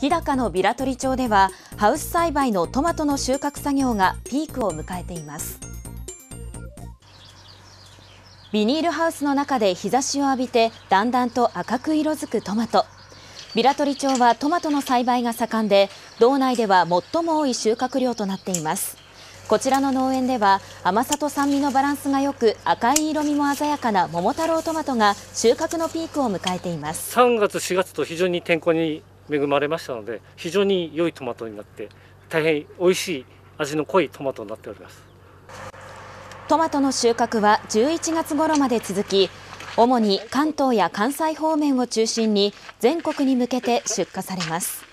日高の平取町ではハウス栽培のトマトの収穫作業がピークを迎えていますビニールハウスの中で日差しを浴びてだんだんと赤く色づくトマト平取町はトマトの栽培が盛んで道内では最も多い収穫量となっていますこちらの農園では甘さと酸味のバランスがよく赤い色味も鮮やかな桃太郎トマトが収穫のピークを迎えています3月4月と非常に天候に恵まれましたので非常に良いトマトになって大変美味しい味の濃いトマトになっておりますトマトの収穫は11月頃まで続き主に関東や関西方面を中心に全国に向けて出荷されます